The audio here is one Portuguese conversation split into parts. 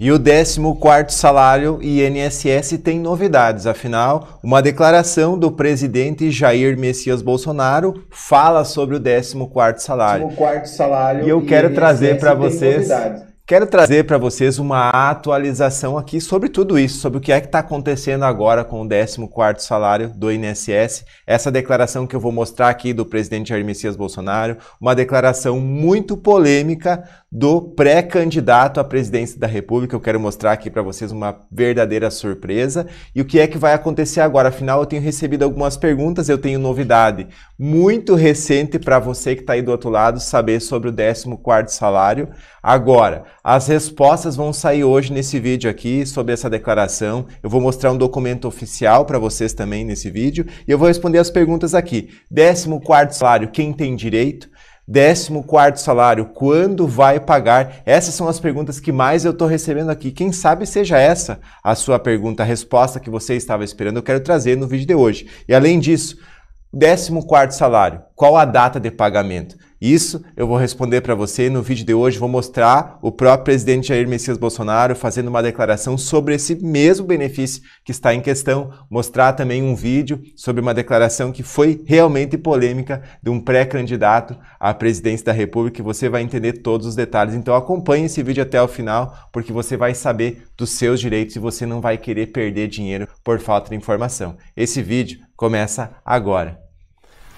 E o 14º salário INSS tem novidades, afinal, uma declaração do presidente Jair Messias Bolsonaro fala sobre o 14º salário. 14º salário e eu quero INSS trazer para vocês novidades. Quero trazer para vocês uma atualização aqui sobre tudo isso, sobre o que é que está acontecendo agora com o 14º salário do INSS. Essa declaração que eu vou mostrar aqui do presidente Jair Messias Bolsonaro, uma declaração muito polêmica do pré-candidato à presidência da República. Eu quero mostrar aqui para vocês uma verdadeira surpresa. E o que é que vai acontecer agora? Afinal, eu tenho recebido algumas perguntas, eu tenho novidade muito recente para você que está aí do outro lado saber sobre o 14º salário. Agora, as respostas vão sair hoje nesse vídeo aqui sobre essa declaração. Eu vou mostrar um documento oficial para vocês também nesse vídeo e eu vou responder as perguntas aqui. 14º salário, quem tem direito? Décimo quarto salário, quando vai pagar? Essas são as perguntas que mais eu estou recebendo aqui. Quem sabe seja essa a sua pergunta, a resposta que você estava esperando, eu quero trazer no vídeo de hoje. E além disso, décimo quarto salário, qual a data de pagamento? Isso eu vou responder para você no vídeo de hoje. Vou mostrar o próprio presidente Jair Messias Bolsonaro fazendo uma declaração sobre esse mesmo benefício que está em questão. Mostrar também um vídeo sobre uma declaração que foi realmente polêmica de um pré-candidato à presidência da República. Você vai entender todos os detalhes. Então acompanhe esse vídeo até o final, porque você vai saber dos seus direitos e você não vai querer perder dinheiro por falta de informação. Esse vídeo começa agora.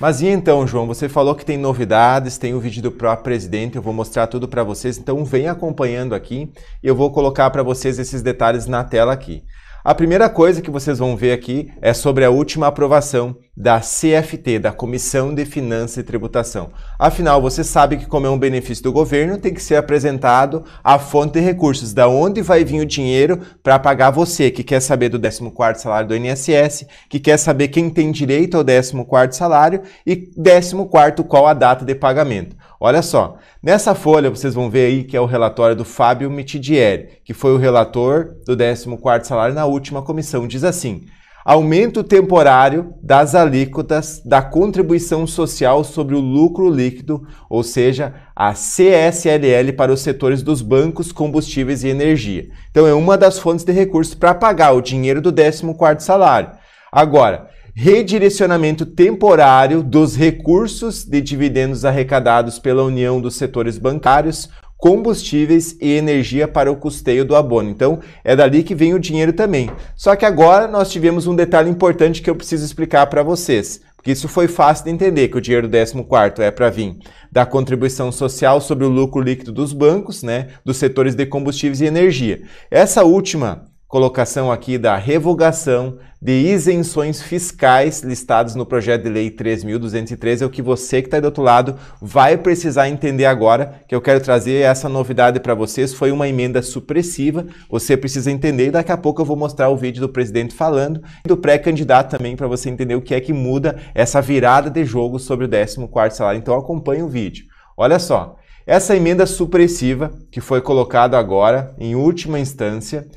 Mas e então, João, você falou que tem novidades, tem o um vídeo do próprio presidente, eu vou mostrar tudo para vocês, então vem acompanhando aqui, eu vou colocar para vocês esses detalhes na tela aqui. A primeira coisa que vocês vão ver aqui é sobre a última aprovação da CFT, da Comissão de Finanças e Tributação. Afinal, você sabe que como é um benefício do governo, tem que ser apresentado a fonte de recursos, da onde vai vir o dinheiro para pagar você que quer saber do 14º salário do INSS, que quer saber quem tem direito ao 14º salário e 14º qual a data de pagamento. Olha só, nessa folha vocês vão ver aí que é o relatório do Fábio Mitidieri, que foi o relator do 14º salário na última comissão, diz assim: aumento temporário das alíquotas da contribuição social sobre o lucro líquido, ou seja, a CSLL para os setores dos bancos, combustíveis e energia. Então é uma das fontes de recursos para pagar o dinheiro do 14º salário. Agora, redirecionamento temporário dos recursos de dividendos arrecadados pela União dos Setores Bancários, combustíveis e energia para o custeio do abono. Então, é dali que vem o dinheiro também. Só que agora nós tivemos um detalhe importante que eu preciso explicar para vocês, porque isso foi fácil de entender que o dinheiro do 14 é para vir da contribuição social sobre o lucro líquido dos bancos, né, dos setores de combustíveis e energia. Essa última colocação aqui da revogação de isenções fiscais listadas no projeto de lei 3.203 é o que você que está do outro lado vai precisar entender agora, que eu quero trazer essa novidade para vocês, foi uma emenda supressiva, você precisa entender daqui a pouco eu vou mostrar o vídeo do presidente falando e do pré-candidato também para você entender o que é que muda essa virada de jogo sobre o 14 salário, então acompanhe o vídeo. Olha só, essa emenda supressiva que foi colocada agora, em última instância,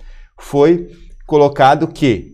foi colocado que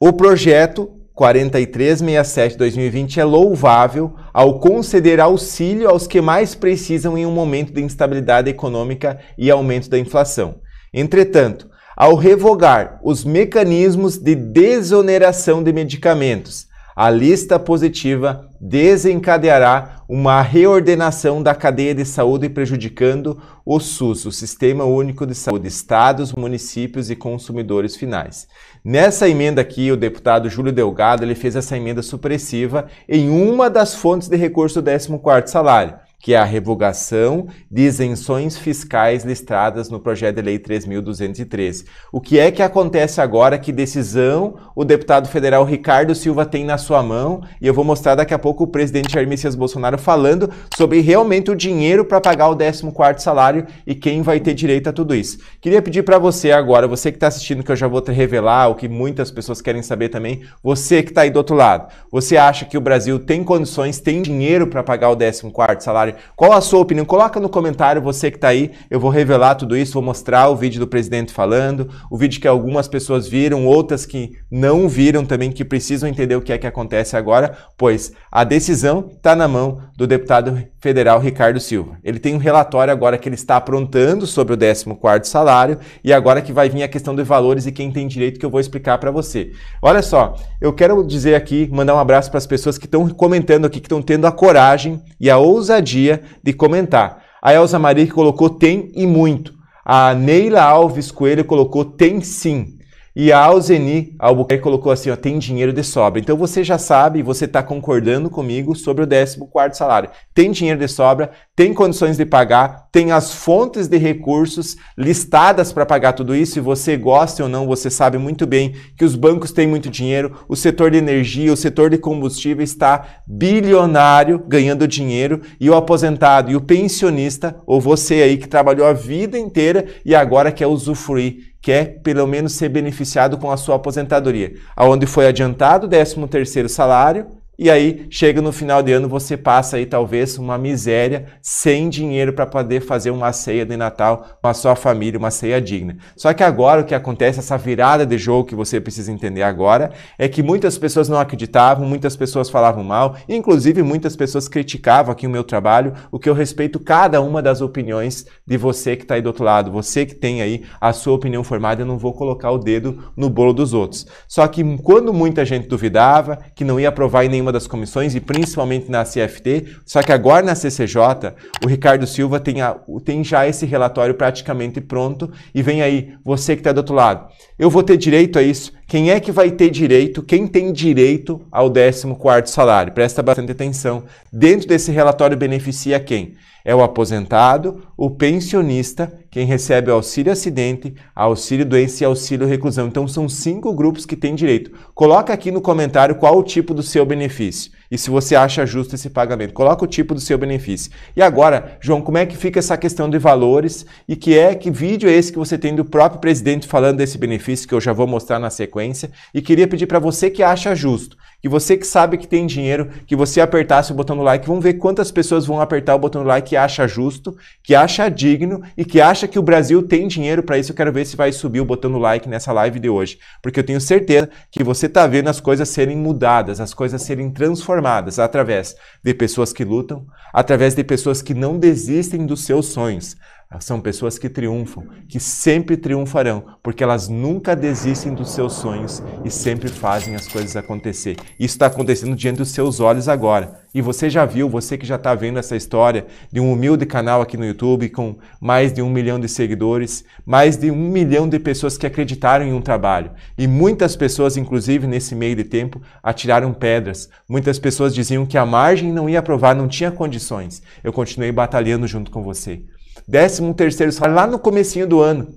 o projeto 4367-2020 é louvável ao conceder auxílio aos que mais precisam em um momento de instabilidade econômica e aumento da inflação. Entretanto, ao revogar os mecanismos de desoneração de medicamentos, a lista positiva desencadeará uma reordenação da cadeia de saúde, prejudicando o SUS, o Sistema Único de Saúde, estados, municípios e consumidores finais. Nessa emenda aqui, o deputado Júlio Delgado ele fez essa emenda supressiva em uma das fontes de recurso do 14º salário que é a revogação de isenções fiscais listradas no projeto de lei 3213. O que é que acontece agora? Que decisão o deputado federal Ricardo Silva tem na sua mão? E eu vou mostrar daqui a pouco o presidente Jair Messias Bolsonaro falando sobre realmente o dinheiro para pagar o 14º salário e quem vai ter direito a tudo isso. Queria pedir para você agora, você que está assistindo, que eu já vou te revelar o que muitas pessoas querem saber também, você que está aí do outro lado, você acha que o Brasil tem condições, tem dinheiro para pagar o 14º salário Bolsonaro. Qual a sua opinião? Coloca no comentário você que está aí. Eu vou revelar tudo isso, vou mostrar o vídeo do presidente falando, o vídeo que algumas pessoas viram, outras que não viram também, que precisam entender o que é que acontece agora, pois a decisão está na mão do deputado federal Ricardo Silva. Ele tem um relatório agora que ele está aprontando sobre o 14 salário e agora que vai vir a questão dos valores e quem tem direito que eu vou explicar para você. Olha só, eu quero dizer aqui, mandar um abraço para as pessoas que estão comentando aqui, que estão tendo a coragem e a ousadia dia de comentar. A Elza Maria que colocou tem e muito. A Neila Alves Coelho colocou tem sim. E a Alzeni Albuquerque colocou assim, ó, tem dinheiro de sobra. Então você já sabe, você está concordando comigo sobre o 14º salário. Tem dinheiro de sobra, tem condições de pagar, tem as fontes de recursos listadas para pagar tudo isso. E você gosta ou não, você sabe muito bem que os bancos têm muito dinheiro, o setor de energia, o setor de combustível está bilionário ganhando dinheiro e o aposentado e o pensionista, ou você aí que trabalhou a vida inteira e agora quer usufruir quer pelo menos ser beneficiado com a sua aposentadoria, aonde foi adiantado o 13º salário e aí chega no final de ano, você passa aí talvez uma miséria, sem dinheiro para poder fazer uma ceia de Natal com a sua família, uma ceia digna. Só que agora o que acontece, essa virada de jogo que você precisa entender agora, é que muitas pessoas não acreditavam, muitas pessoas falavam mal, inclusive muitas pessoas criticavam aqui o meu trabalho, o que eu respeito cada uma das opiniões de você que está aí do outro lado, você que tem aí a sua opinião formada, eu não vou colocar o dedo no bolo dos outros. Só que quando muita gente duvidava, que não ia aprovar em nenhum cima das comissões e principalmente na CFT, só que agora na CCJ, o Ricardo Silva tem, a, tem já esse relatório praticamente pronto e vem aí, você que está do outro lado. Eu vou ter direito a isso, quem é que vai ter direito, quem tem direito ao 14º salário? Presta bastante atenção. Dentro desse relatório beneficia quem? É o aposentado, o pensionista, quem recebe auxílio acidente, auxílio doença e auxílio reclusão. Então são cinco grupos que têm direito. Coloca aqui no comentário qual o tipo do seu benefício e se você acha justo esse pagamento. Coloca o tipo do seu benefício. E agora, João, como é que fica essa questão de valores e que é que vídeo é esse que você tem do próprio presidente falando desse benefício que eu já vou mostrar na sequência e queria pedir para você que acha justo e você que sabe que tem dinheiro, que você apertasse o botão do like, vamos ver quantas pessoas vão apertar o botão do like que acha justo, que acha digno e que acha que o Brasil tem dinheiro para isso. Eu quero ver se vai subir o botão do like nessa live de hoje, porque eu tenho certeza que você está vendo as coisas serem mudadas, as coisas serem transformadas através de pessoas que lutam, através de pessoas que não desistem dos seus sonhos, ah, são pessoas que triunfam, que sempre triunfarão, porque elas nunca desistem dos seus sonhos e sempre fazem as coisas acontecer. Isso está acontecendo diante dos seus olhos agora. E você já viu, você que já está vendo essa história de um humilde canal aqui no YouTube com mais de um milhão de seguidores, mais de um milhão de pessoas que acreditaram em um trabalho. E muitas pessoas, inclusive nesse meio de tempo, atiraram pedras. Muitas pessoas diziam que a margem não ia aprovar, não tinha condições. Eu continuei batalhando junto com você décimo terceiro salário lá no comecinho do ano.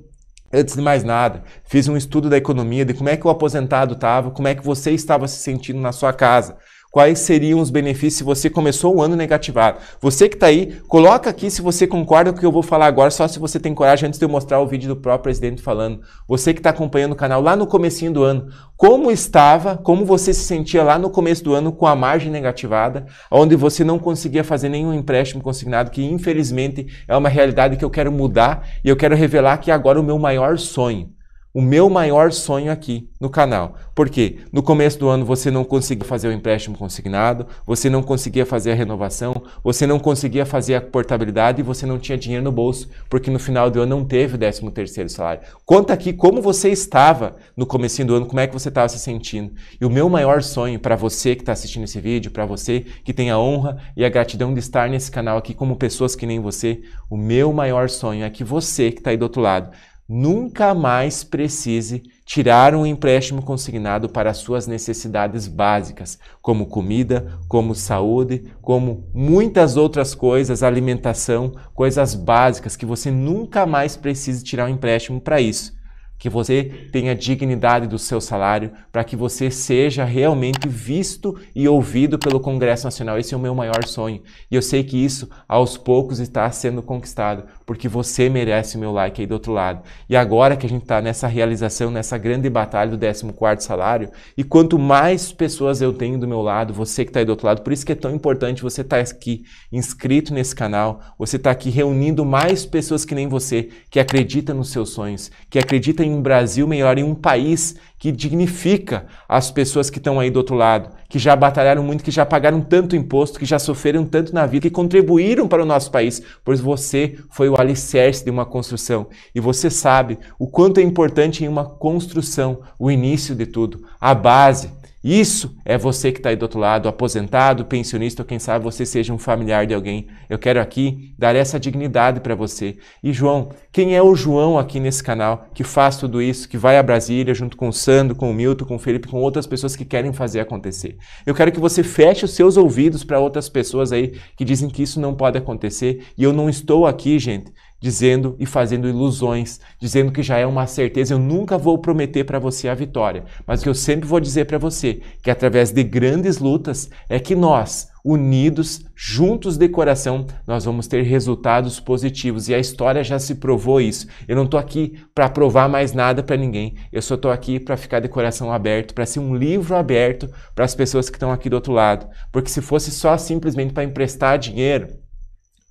Antes de mais nada, fiz um estudo da economia, de como é que o aposentado estava, como é que você estava se sentindo na sua casa. Quais seriam os benefícios se você começou o ano negativado? Você que está aí, coloca aqui se você concorda com o que eu vou falar agora, só se você tem coragem antes de eu mostrar o vídeo do próprio presidente falando. Você que está acompanhando o canal lá no comecinho do ano, como estava, como você se sentia lá no começo do ano com a margem negativada, onde você não conseguia fazer nenhum empréstimo consignado, que infelizmente é uma realidade que eu quero mudar e eu quero revelar que agora o meu maior sonho o meu maior sonho aqui no canal. Porque no começo do ano você não conseguia fazer o empréstimo consignado, você não conseguia fazer a renovação, você não conseguia fazer a portabilidade e você não tinha dinheiro no bolso, porque no final do ano não teve o 13 terceiro salário. Conta aqui como você estava no começo do ano, como é que você estava se sentindo. E o meu maior sonho para você que está assistindo esse vídeo, para você que tem a honra e a gratidão de estar nesse canal aqui como pessoas que nem você, o meu maior sonho é que você que está aí do outro lado nunca mais precise tirar um empréstimo consignado para suas necessidades básicas, como comida, como saúde, como muitas outras coisas, alimentação, coisas básicas que você nunca mais precise tirar um empréstimo para isso que você tenha dignidade do seu salário, para que você seja realmente visto e ouvido pelo Congresso Nacional. Esse é o meu maior sonho. E eu sei que isso, aos poucos, está sendo conquistado, porque você merece o meu like aí do outro lado. E agora que a gente está nessa realização, nessa grande batalha do 14º salário, e quanto mais pessoas eu tenho do meu lado, você que está aí do outro lado, por isso que é tão importante você estar tá aqui inscrito nesse canal, você está aqui reunindo mais pessoas que nem você, que acreditam nos seus sonhos, que acreditam em um Brasil melhor, em um país que dignifica as pessoas que estão aí do outro lado, que já batalharam muito, que já pagaram tanto imposto, que já sofreram tanto na vida, que contribuíram para o nosso país, pois você foi o alicerce de uma construção. E você sabe o quanto é importante em uma construção o início de tudo, a base isso é você que está aí do outro lado, aposentado, pensionista, ou quem sabe você seja um familiar de alguém. Eu quero aqui dar essa dignidade para você. E João, quem é o João aqui nesse canal que faz tudo isso, que vai a Brasília junto com o Sandro, com o Milton, com o Felipe, com outras pessoas que querem fazer acontecer? Eu quero que você feche os seus ouvidos para outras pessoas aí que dizem que isso não pode acontecer. E eu não estou aqui, gente, dizendo e fazendo ilusões, dizendo que já é uma certeza, eu nunca vou prometer para você a vitória, mas o que eu sempre vou dizer para você, que através de grandes lutas é que nós, unidos, juntos de coração, nós vamos ter resultados positivos e a história já se provou isso. Eu não estou aqui para provar mais nada para ninguém, eu só estou aqui para ficar de coração aberto, para ser um livro aberto para as pessoas que estão aqui do outro lado, porque se fosse só simplesmente para emprestar dinheiro,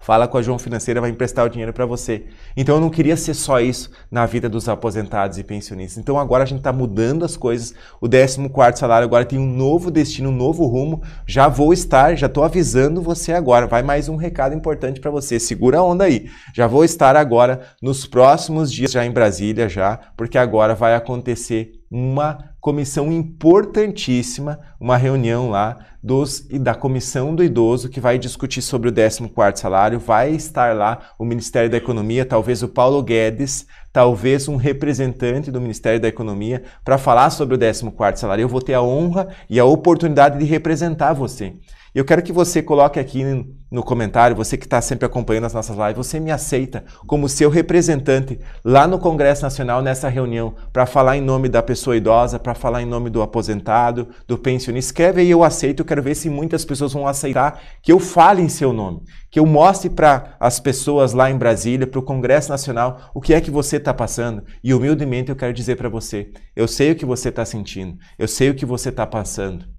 Fala com a João Financeira, vai emprestar o dinheiro para você. Então eu não queria ser só isso na vida dos aposentados e pensionistas. Então agora a gente está mudando as coisas. O 14 salário agora tem um novo destino, um novo rumo. Já vou estar, já estou avisando você agora. Vai mais um recado importante para você. Segura a onda aí. Já vou estar agora nos próximos dias já em Brasília já, porque agora vai acontecer uma comissão importantíssima, uma reunião lá dos e da comissão do idoso que vai discutir sobre o 14º salário, vai estar lá o Ministério da Economia, talvez o Paulo Guedes, talvez um representante do Ministério da Economia para falar sobre o 14º salário. Eu vou ter a honra e a oportunidade de representar você. Eu quero que você coloque aqui no comentário, você que está sempre acompanhando as nossas lives, você me aceita como seu representante lá no Congresso Nacional nessa reunião para falar em nome da pessoa idosa, para falar em nome do aposentado, do pensionista. Escreve aí, eu aceito. Eu quero ver se muitas pessoas vão aceitar que eu fale em seu nome, que eu mostre para as pessoas lá em Brasília, para o Congresso Nacional, o que é que você está passando. E humildemente eu quero dizer para você, eu sei o que você está sentindo, eu sei o que você está passando.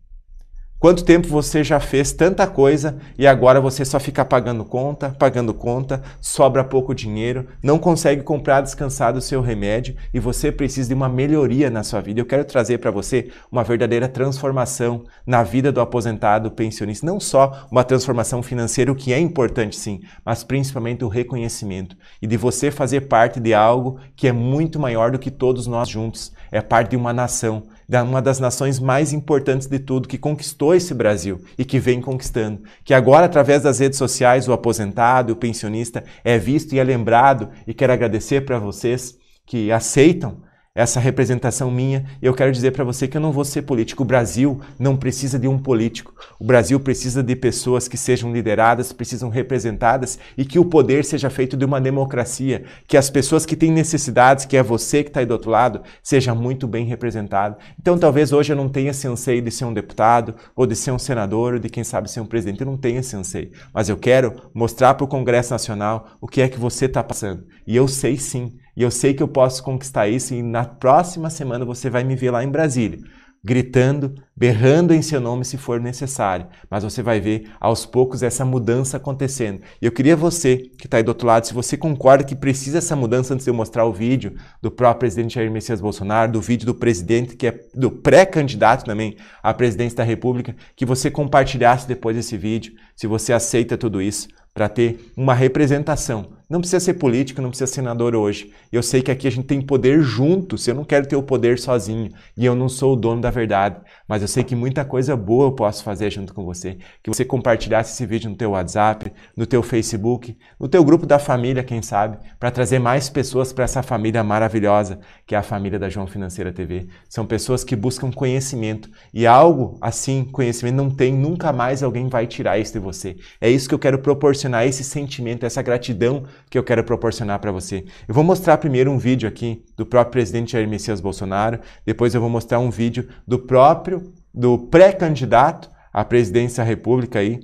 Quanto tempo você já fez tanta coisa e agora você só fica pagando conta, pagando conta, sobra pouco dinheiro, não consegue comprar descansado o seu remédio e você precisa de uma melhoria na sua vida. Eu quero trazer para você uma verdadeira transformação na vida do aposentado pensionista, não só uma transformação financeira, o que é importante sim, mas principalmente o reconhecimento e de você fazer parte de algo que é muito maior do que todos nós juntos, é parte de uma nação uma das nações mais importantes de tudo, que conquistou esse Brasil e que vem conquistando, que agora, através das redes sociais, o aposentado, o pensionista é visto e é lembrado. E quero agradecer para vocês que aceitam essa representação minha, eu quero dizer para você que eu não vou ser político. O Brasil não precisa de um político. O Brasil precisa de pessoas que sejam lideradas, precisam representadas e que o poder seja feito de uma democracia, que as pessoas que têm necessidades, que é você que está aí do outro lado, seja muito bem representado. Então, talvez hoje eu não tenha esse anseio de ser um deputado, ou de ser um senador, ou de quem sabe ser um presidente. Eu não tenho esse anseio, mas eu quero mostrar para o Congresso Nacional o que é que você está passando. E eu sei sim, e eu sei que eu posso conquistar isso, e na próxima semana você vai me ver lá em Brasília, gritando, berrando em seu nome se for necessário. Mas você vai ver aos poucos essa mudança acontecendo. E eu queria você que está aí do outro lado, se você concorda que precisa essa mudança antes de eu mostrar o vídeo do próprio presidente Jair Messias Bolsonaro, do vídeo do presidente que é do pré-candidato também à presidência da República, que você compartilhasse depois esse vídeo, se você aceita tudo isso, para ter uma representação não precisa ser político, não precisa ser senador hoje. Eu sei que aqui a gente tem poder juntos, eu não quero ter o poder sozinho e eu não sou o dono da verdade, mas eu sei que muita coisa boa eu posso fazer junto com você. Que você compartilhasse esse vídeo no teu WhatsApp, no teu Facebook, no teu grupo da família, quem sabe, para trazer mais pessoas para essa família maravilhosa que é a família da João Financeira TV. São pessoas que buscam conhecimento e algo assim, conhecimento não tem, nunca mais alguém vai tirar isso de você. É isso que eu quero proporcionar esse sentimento, essa gratidão que eu quero proporcionar para você. Eu vou mostrar primeiro um vídeo aqui do próprio presidente Jair Messias Bolsonaro, depois eu vou mostrar um vídeo do próprio, do pré-candidato à presidência da República aí,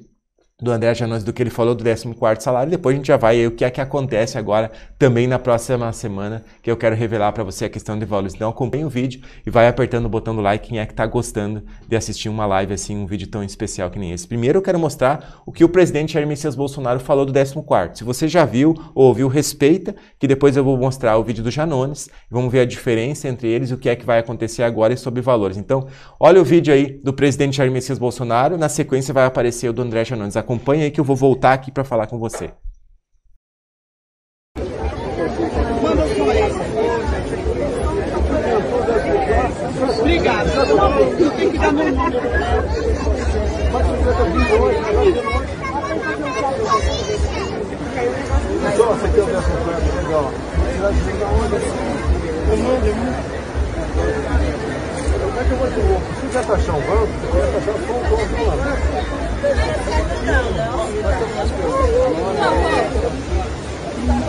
do André Janones do que ele falou do 14º salário. Depois a gente já vai aí o que é que acontece agora também na próxima semana, que eu quero revelar para você a questão de valores. Então acompanha o vídeo e vai apertando o botão do like quem é que está gostando de assistir uma live assim, um vídeo tão especial que nem esse. Primeiro eu quero mostrar o que o presidente Jair Messias Bolsonaro falou do 14 Se você já viu ou ouviu, respeita, que depois eu vou mostrar o vídeo do Janones, vamos ver a diferença entre eles, o que é que vai acontecer agora e sobre valores. Então, olha o vídeo aí do presidente Jair Messias Bolsonaro, na sequência vai aparecer o do André Janones Acompanha aí que eu vou voltar aqui para falar com você. Obrigado. Eu tenho que dar meu número. Nossa, aqui eu vejo essa legal. onde? é que quiser taxar um banco, você quiser taxar só um banco lá.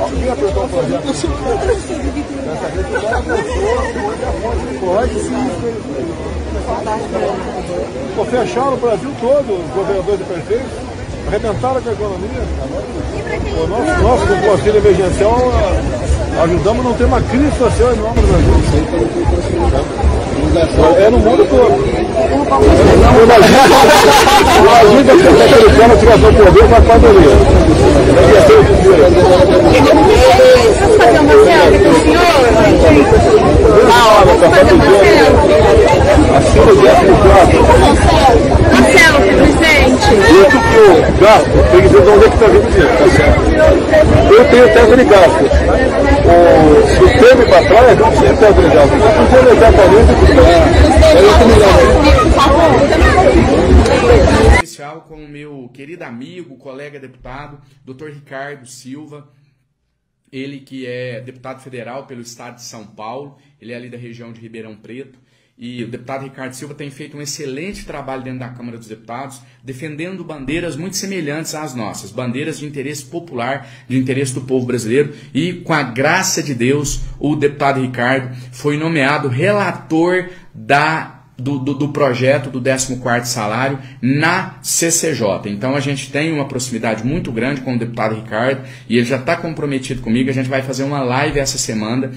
Alguém aprovou um projeto? Dessa vez o cara Pô, fecharam o Brasil todo, os governadores e prefeitos, arrebentaram com a economia. O nosso, nosso com o auxílio emergencial ah, ajudamos a não ter uma crise social enorme no Brasil. É no mundo todo. Imagina que a americana tiver seu poder para a pandemia. Vamos fazer uma selfie com o senhor? Na hora, fazer uma selfie. Assim eu gasto presente. que gasto tem que ver de onde é que está vindo o dinheiro, tá certo? Eu tenho teto de gasto. O sistema para trás não tinha teto de gasto. Não podia levar para dentro do carro. É Especial com o meu querido amigo, colega deputado, Dr. Ricardo Silva, ele que é deputado federal pelo estado de São Paulo, ele é ali da região de Ribeirão Preto, e o deputado Ricardo Silva tem feito um excelente trabalho dentro da Câmara dos Deputados, defendendo bandeiras muito semelhantes às nossas, bandeiras de interesse popular, de interesse do povo brasileiro, e com a graça de Deus, o deputado Ricardo foi nomeado relator da do, do, do, projeto do 14 salário na CCJ. Então a gente tem uma proximidade muito grande com o deputado Ricardo e ele já está comprometido comigo. A gente vai fazer uma live essa semana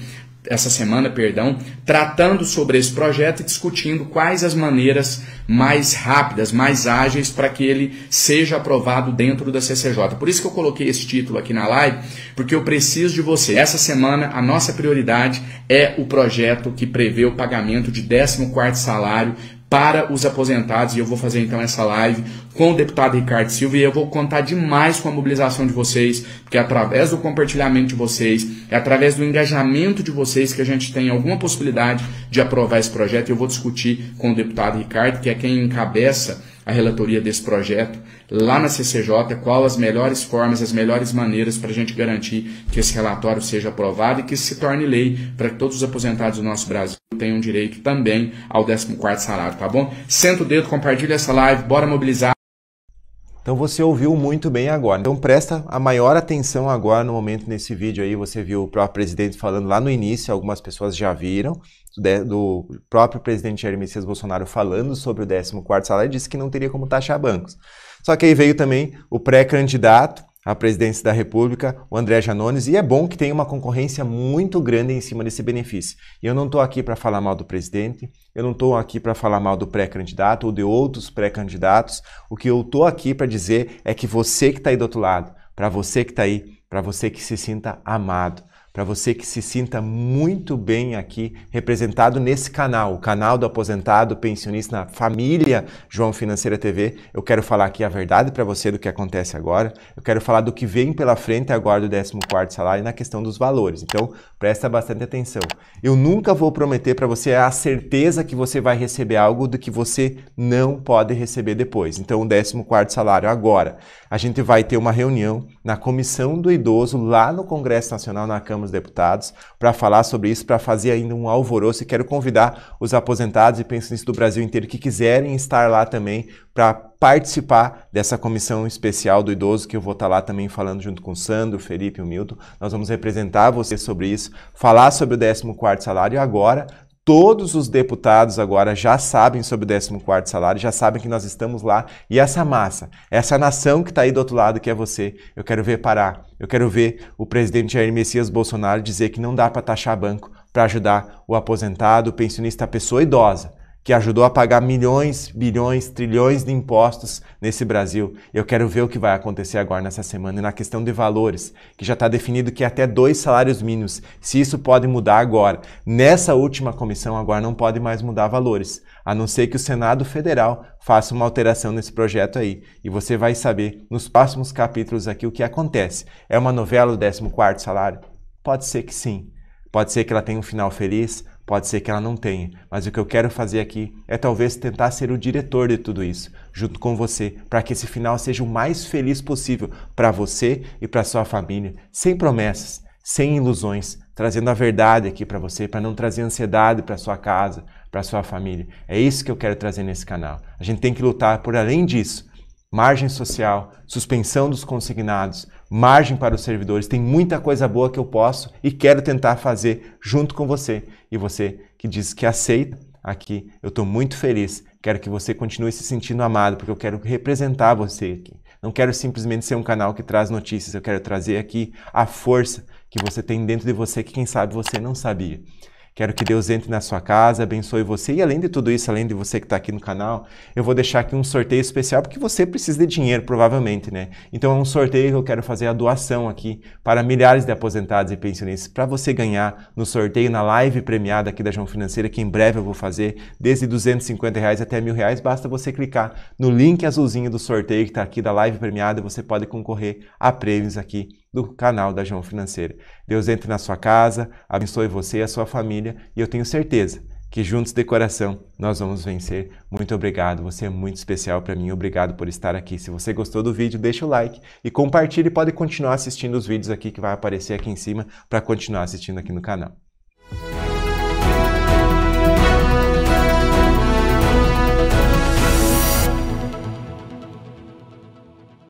essa semana, perdão, tratando sobre esse projeto e discutindo quais as maneiras mais rápidas, mais ágeis para que ele seja aprovado dentro da CCJ. Por isso que eu coloquei esse título aqui na live, porque eu preciso de você. Essa semana a nossa prioridade é o projeto que prevê o pagamento de 14º salário para os aposentados. E eu vou fazer então essa live com o deputado Ricardo Silva e eu vou contar demais com a mobilização de vocês, porque é através do compartilhamento de vocês, é através do engajamento de vocês que a gente tem alguma possibilidade de aprovar esse projeto. e Eu vou discutir com o deputado Ricardo, que é quem encabeça a relatoria desse projeto lá na CCJ, qual as melhores formas, as melhores maneiras para a gente garantir que esse relatório seja aprovado e que se torne lei para que todos os aposentados do nosso Brasil tenham direito também ao 14 salário, tá bom? Senta o dedo, compartilha essa live, bora mobilizar. Então você ouviu muito bem agora. Então presta a maior atenção agora no momento nesse vídeo aí. Você viu o próprio presidente falando lá no início, algumas pessoas já viram, né, do próprio presidente Jair Messias Bolsonaro falando sobre o 14 salário salário, disse que não teria como taxar bancos. Só que aí veio também o pré-candidato a presidência da República, o André Janones, e é bom que tem uma concorrência muito grande em cima desse benefício. E eu não estou aqui para falar mal do presidente, eu não estou aqui para falar mal do pré-candidato ou de outros pré-candidatos. O que eu estou aqui para dizer é que você que está aí do outro lado, para você que está aí, para você que se sinta amado, para você que se sinta muito bem aqui, representado nesse canal, o canal do aposentado, pensionista, na família João Financeira TV. Eu quero falar aqui a verdade para você do que acontece agora, eu quero falar do que vem pela frente agora do 14º salário na questão dos valores. Então, presta bastante atenção. Eu nunca vou prometer para você a certeza que você vai receber algo do que você não pode receber depois. Então, o 14º salário agora, a gente vai ter uma reunião na Comissão do Idoso, lá no Congresso Nacional, na Câmara dos Deputados, para falar sobre isso, para fazer ainda um alvoroço. E quero convidar os aposentados e pensionistas do Brasil inteiro que quiserem estar lá também para participar dessa comissão especial do idoso, que eu vou estar tá lá também falando junto com o Sandro, o Felipe e o Milton. Nós vamos representar vocês sobre isso, falar sobre o 14º salário agora, Todos os deputados agora já sabem sobre o 14º salário, já sabem que nós estamos lá. E essa massa, essa nação que está aí do outro lado, que é você, eu quero ver parar. Eu quero ver o presidente Jair Messias Bolsonaro dizer que não dá para taxar banco para ajudar o aposentado, o pensionista, a pessoa idosa que ajudou a pagar milhões, bilhões, trilhões de impostos nesse Brasil. Eu quero ver o que vai acontecer agora nessa semana e na questão de valores, que já está definido que é até dois salários mínimos. Se isso pode mudar agora, nessa última comissão agora não pode mais mudar valores, a não ser que o Senado Federal faça uma alteração nesse projeto aí. E você vai saber nos próximos capítulos aqui o que acontece. É uma novela o 14 salário? Pode ser que sim. Pode ser que ela tenha um final feliz, Pode ser que ela não tenha, mas o que eu quero fazer aqui é talvez tentar ser o diretor de tudo isso, junto com você, para que esse final seja o mais feliz possível para você e para sua família, sem promessas, sem ilusões, trazendo a verdade aqui para você, para não trazer ansiedade para sua casa, para sua família. É isso que eu quero trazer nesse canal. A gente tem que lutar por além disso, margem social, suspensão dos consignados, margem para os servidores, tem muita coisa boa que eu posso e quero tentar fazer junto com você. E você que diz que aceita, aqui eu estou muito feliz. Quero que você continue se sentindo amado, porque eu quero representar você aqui. Não quero simplesmente ser um canal que traz notícias, eu quero trazer aqui a força que você tem dentro de você que quem sabe você não sabia. Quero que Deus entre na sua casa, abençoe você. E além de tudo isso, além de você que está aqui no canal, eu vou deixar aqui um sorteio especial, porque você precisa de dinheiro, provavelmente, né? Então é um sorteio que eu quero fazer a doação aqui para milhares de aposentados e pensionistas, para você ganhar no sorteio, na live premiada aqui da João Financeira, que em breve eu vou fazer, desde 250 reais até mil reais. Basta você clicar no link azulzinho do sorteio que está aqui da live premiada, e você pode concorrer a prêmios aqui do canal da João Financeira. Deus entre na sua casa, abençoe você e a sua família e eu tenho certeza que juntos de coração nós vamos vencer. Muito obrigado, você é muito especial para mim. Obrigado por estar aqui. Se você gostou do vídeo, deixa o like e compartilhe. Pode continuar assistindo os vídeos aqui que vai aparecer aqui em cima para continuar assistindo aqui no canal.